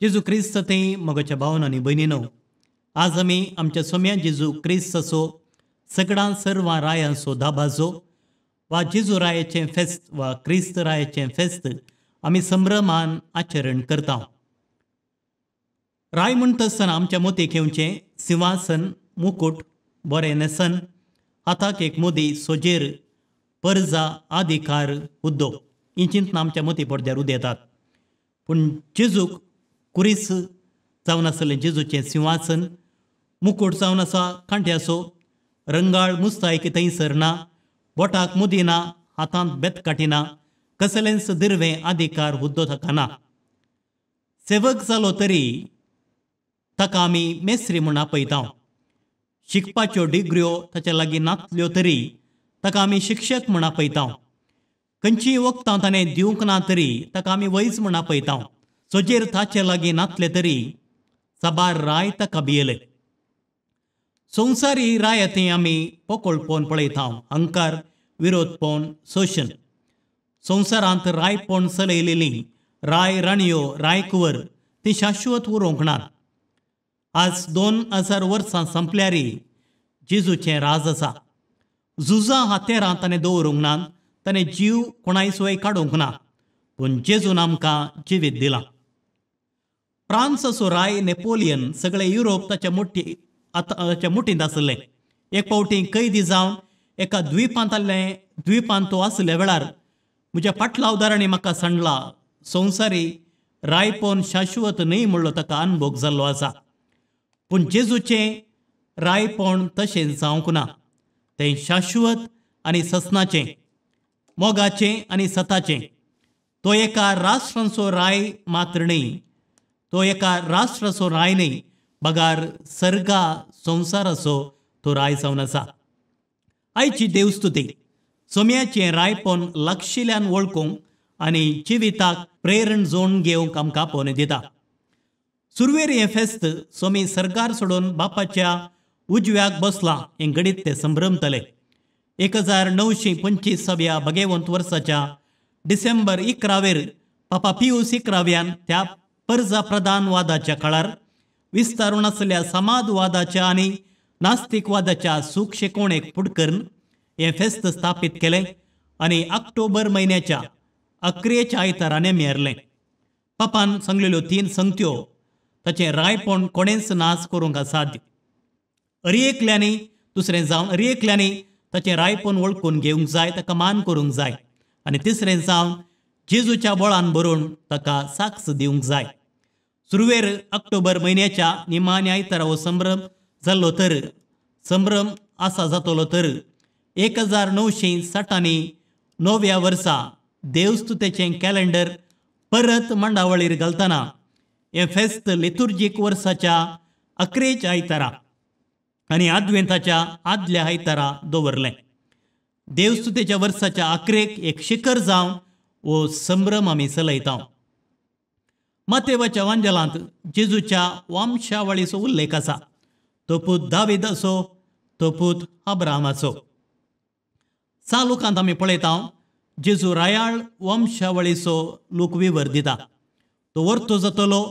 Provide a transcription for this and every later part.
जेजू क्रिस्त ते मोगाच्या भावन आणि बहिणीनो आज आम्ही आमच्या सोम्या जेजू क्रिस्त असो सगळां सर्वां रायां वा जेजू रायचे फेस्त वा क्रिस्त रायचे फेस्त आम्ही संभ्रमान आचरण करता राय म्हणत असताना आमच्या मोती येवचे सिंहासन मुकुट हाताक एक मोदी सोजेर पर्जा आदिकार उद्दो ही चिंतना आमच्या मती पडद्यार उदेतात पूण जेजूक कुरीस जावन आसलें जेजूचें सिंहासन मुकुट जावन आसा कांठे आसो रंगाळ मुस्तायकी थंयसर ना बोटाक मुदी ना हातांत बेत काटिना कसलेंच दिर्वे अधिकार हुद्दो ताका ना सेवक जालो तरी ताका आमी मेस्त्री म्हूण आपयता शिकपाच्यो डिग्र्यो ताच्या लागीं नासल्यो तरी ताका आमी शिक्षक म्हण आपयता खंयचीय वखदां ताणें दिवंक ना तरी ताका आमी वैज म्हण आपयता सोजेर ताचे लागीं नासले तरी साबार राय ताका भियेले संवसारी राय रायतें आमी पोकळ पोवन पळयता अहंकार विरोध पोवन सोशन संवसारांत रायपण सलयलेली राय राणयो रायकवर ती शाश्वत उरोवंक नात आज दोन हजार वर्सां संपल्यारी जिजूचें राज आसा झुजां हातेरां ताणें दवरूंक ना ताणें जीव कोणाय सोय काडूंक ना पूण जेजून आमकां जिवीत दिलां फ्रांस राय नेपोलियन सगळे युरोप ताच्या मुठी ताच्या मुठींत आसले एक फावटी कैदी जावन एका द्विपांतले द्विपांत तो आसले वेळार म्हज्या फाटल्या उदारणी म्हाका सांडला संवसारी रायपोन शाश्वत न्हय म्हणलो ताका अनुभोग जाल्लो आसा पूण जेजूचें रायपण तशें जावंक ना तें शाश्वत आनी ससनाचें मोगाचें आनी सताचें तो एका राष्ट्रांचो राय मात्र न्ही तो एका राष्ट्राचो राय न्ही बगार सर्गा संवसाराचो तो राय जावन आसा आयची देवस्तुती सोम्याचें रायपण लक्षिल्यान वळखूंक आनी जिविताक प्रेरण जोडून घेवंक आमकां पोवणे दिता सुरवेर हें फेस्त सोमी सरकार सोडून बापाच्या उजव्याक बसला हे गणित ते संभ्रमतले एक हजार नऊशे पंचवीस सव्या भगेवंत वर्साच्या डिसेंबर इकरावेर पापा पियूस इकराव्यान त्या पर्जा प्रदान वादाच्या काळार विस्तारून आसल्या समाजवादाच्या आनी नास्तिकवादाच्या फुट करून हे फेस्त स्थापित केले आणि ऑक्टोबर महिन्याच्या अकरेच्या आयतारा मेरले पापान सांगलेल्यो तीन संगत्यो ताचें रायपण कोणेच नास करूंक साध्य अर्येकल्यांनी दुसरें जावन अर्येकल्यांनी ताचें रायपण वळखून घेवंक जाय ताका मान करूंक जाय आनी तिसरें जावन जेजूच्या बळान बरोवन ताका साक्ष दिवंक जाय सुरवेर ऑक्टोबर म्हयन्याच्या निमान्य आयतारा हो संभ्रम जाल्लो तर संभ्रम आसा जातलो तर एक हजार णवशे साठांनी नव्या वर्सा देवस्तुतेचें कॅलेंडर परत मंडावळीर घालतना एफेस्त लेतुर्जिक वर्षाच्या अकरेच्या आयतारा आणि आदवेंताच्या आदल्या आयतारा दवरलें देवस्तुतेच्या वर्साच्या आकरेक एक शिखर जावं व संभ्रम आमी चलयता मातेवाच्या वांजलांत जेजूच्या वामशावळीचो उल्लेख असा तो पूत दावेद असो तो पूत सा चालुकांत आमी पळयता जेजू रायाळ वंशावळीचो लोक विवर दिता तो वर्तो जातलो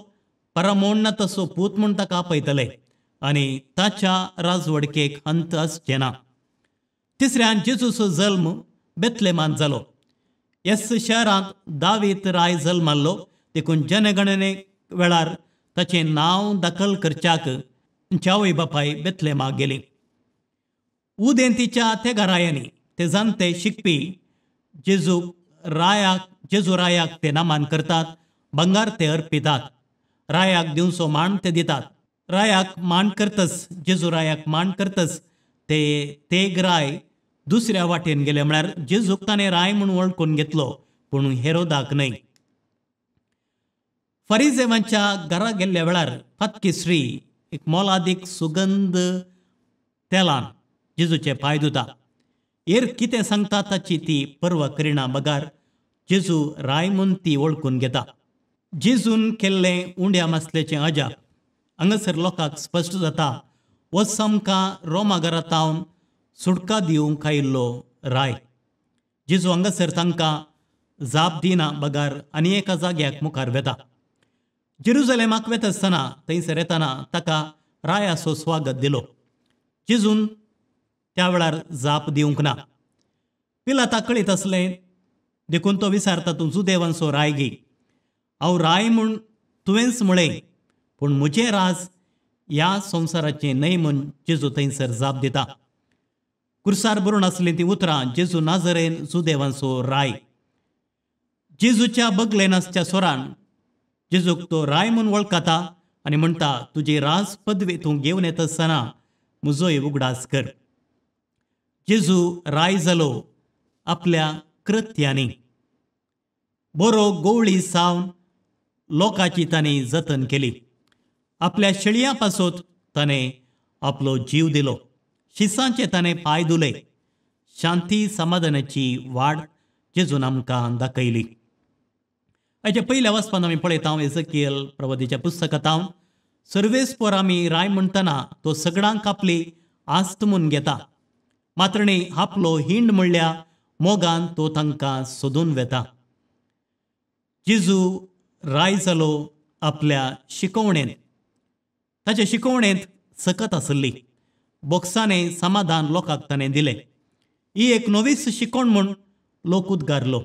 म्हणता का कापयतले आणि ताच्या राजवडकेक अंत जेना ना तिसऱ्यान जेजूचो जल्म बेतलेमान जालो येस शहरांत दावीत राय जल्माल्लो देखून जनगणने वेळार ताचे नाव दाखल करच्याक च्यावय बापाय बेतलेमा गेले उदेंतीच्या ते घरायांनी ते जाणते शिकपी जेजू रायाक जेजू रायाक ते नामान करतात बंगार ते अर्पितात रायाक दिवसो मान ते देतात रायाक मान करतस जेजू रायाक मान करतस ते तेग राय दुसऱ्या वाटेन गेले म्हळ्यार जेजूक ताणें राय म्हूण वळखून घेतलो पूण हेरोदाक न्हय फरीजेवांच्या घरा गेल्ल्या वेळार श्री एक मोलादीक सुगंध तेलान जेजूचे पांय धुता एर कितें सांगता ताची ती पर्व करिणा मगार जेजू राय म्हणून ती ओळखून घेता जिजून केल्लें उंड्या मासलेचें अजाप हांगासर लोकांक स्पश्ट जाता हो सामकां रोमागारातावन सुटका दिवंक आयिल्लो राय जेजू हांगासर तांकां जाप दिना बगार आनी एका जाग्याक मुखार वेता जिरुजलेमाक वेता आसतना थंयसर येताना ताका रायाचो स्वागत दिलो जिजून त्या वेळार जाप दिवंक ना पिला कळीत आसलें देखून तो विचारता तूं देवांचो राय घे हांव राय म्हूण तुवेंच म्हळें पूण म्हजें राज ह्या संवसाराचें न्हय म्हूण जेजू थंयसर जाप दिता कुरसार बरोवन आसलीं तीं उतरां जेजू नाजरेन सुदेवांचो राय जेजूच्या बगलेनासच्या स्वरान जेजूक तो राय म्हूण वळखता आनी म्हणटा तुजी राज पदवी तूं घेवन येता आसतना म्हजोय उगडास कर जेजू राय जालो आपल्या कृत्यांनी बरो गोवळी सावन लोकाची ताणी जतन केली आपल्या शेळया पासून ताणे आपलो जीव दिलो शिसांचे ताणे पाय दुले शांती समाधानाची वाड जेजून आमकां दाखयली हाच्या पहिल्या वचपान आमी पळयता हांव एजकेल प्रवतीच्या हांव आमी राय म्हणटना तो सगळ्यांक आपली आस्त म्हणून घेता मात्र आपलो हिंड म्हणल्या मोगान तो तांकां सोदून वेता जिजू राय चलो आपल्या शिकवणे ताच्या शिकवणेत सकत आसली बॉक्साने समाधान लोकांक ताणें दिले ही एक नवीस शिकवण म्हूण लोक उद्गारलो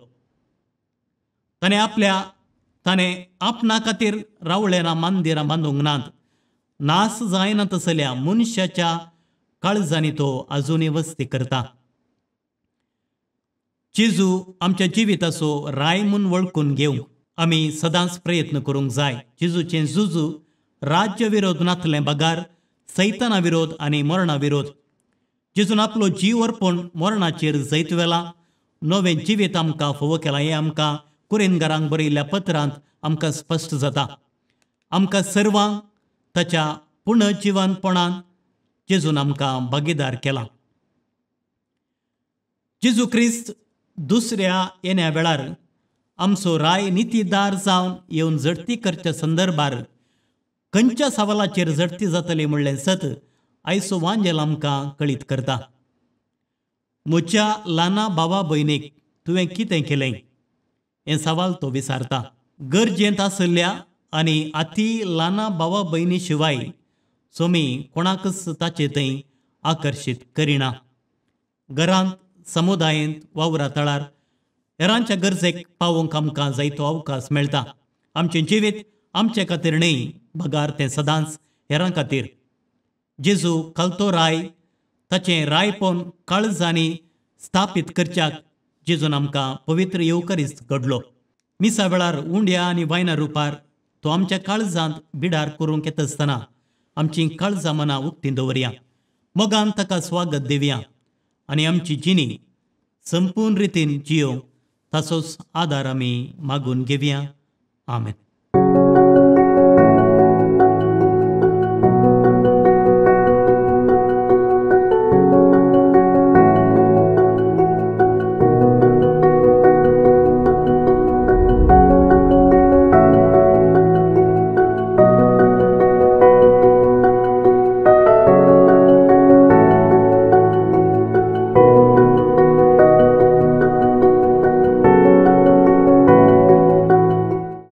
ताणें आपल्या ताणें आपणा खातीर रावलें ना मंदिरां बांदूंक नात नास जायना तसल्या मनशाच्या काळजांनी तो आजुनी वस्ती करता जिजू आमच्या जिविताचो राय म्हूण वळखून घेवंक आम्ही सदांच प्रयत्न करूंक जाय जिजूचे जुजू राज्य विरोध नातले बगार सैताना विरोध आनी मरणा विरोध जिजून आपलो जीव अर्पण मरणाचेर जैत वेला नवे जिवीत आमकां फोव केला हे आमकां कुरेनगरांक बरयल्ल्या पत्रांत आमकां स्पश्ट जाता आमकां सर्वांक ताच्या पुनर्जिवनपणान जेजून आमकां भागीदार केला जेजू क्रिस्त दुसऱ्या येण्या वेळार आमचो राय नितीदार जावन येऊन झडती करच्या संदर्भार खंयच्या सवालाचेर जडती जातली म्हणलें सत आयसो वांजेल आमकां कळीत करता म्हज्या लाना बाबा भयणीक तुवें कितें केलें हें सवाल तो विचारता गरजेंत आसल्या आनी आती लाना बाबा भयणी शिवाय सोमी कोणाकच ताचे थंय आकर्शीत करिना घरांत समुदायेंत वावरा तळार हेरांच्या गरजेक पावोवंक आमकां जायतो अवकाश मेळटा आमचें जिवीत आमचे खातीर न्ही मगार तें सदांच हेरां खातीर जेजू कालतो राय ताचें राय पोवन काळजांनी स्थापीत करच्याक जेजून आमकां पवित्र येवकारीच घडलो मिसा वेळार उंड्या आनी वायना रुपार तो आमच्या काळजांत बिडार करूंक येता आसतना आमचीं काळजां मनां उक्तीं दवरया मोगान ताका स्वागत दिवया आनी आमची जिणी संपूर्ण रितीन जियो तसोच आदार आमी मागून घेवया आमेन